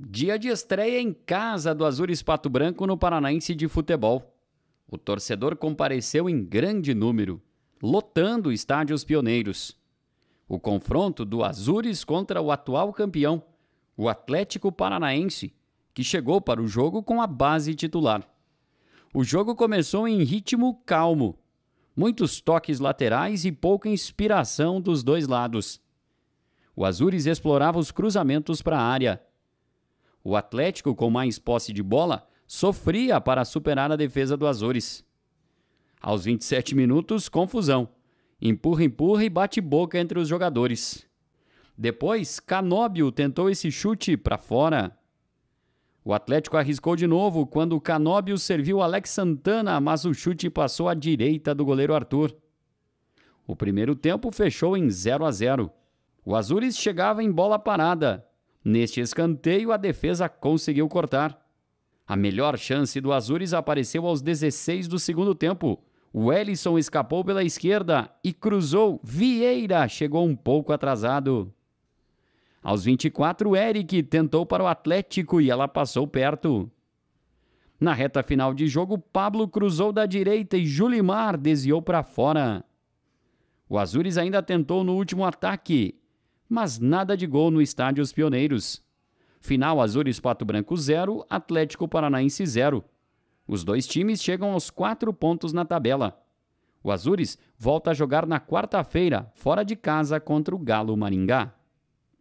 Dia de estreia em casa do Azures Pato Branco no Paranaense de Futebol. O torcedor compareceu em grande número, lotando estádios pioneiros. O confronto do Azures contra o atual campeão, o Atlético Paranaense, que chegou para o jogo com a base titular. O jogo começou em ritmo calmo, muitos toques laterais e pouca inspiração dos dois lados. O Azures explorava os cruzamentos para a área o Atlético, com mais posse de bola, sofria para superar a defesa do Azores. Aos 27 minutos, confusão. Empurra, empurra e bate boca entre os jogadores. Depois, Canóbio tentou esse chute para fora. O Atlético arriscou de novo quando Canóbio serviu Alex Santana, mas o chute passou à direita do goleiro Arthur. O primeiro tempo fechou em 0 a 0. O Azures chegava em bola parada, Neste escanteio, a defesa conseguiu cortar. A melhor chance do Azures apareceu aos 16 do segundo tempo. O Ellison escapou pela esquerda e cruzou. Vieira chegou um pouco atrasado. Aos 24, Eric tentou para o Atlético e ela passou perto. Na reta final de jogo, Pablo cruzou da direita e Julimar desviou para fora. O Azures ainda tentou no último ataque mas nada de gol no estádio Os Pioneiros. Final Azures Pato Branco 0, Atlético Paranaense 0. Os dois times chegam aos quatro pontos na tabela. O Azures volta a jogar na quarta-feira, fora de casa, contra o Galo Maringá.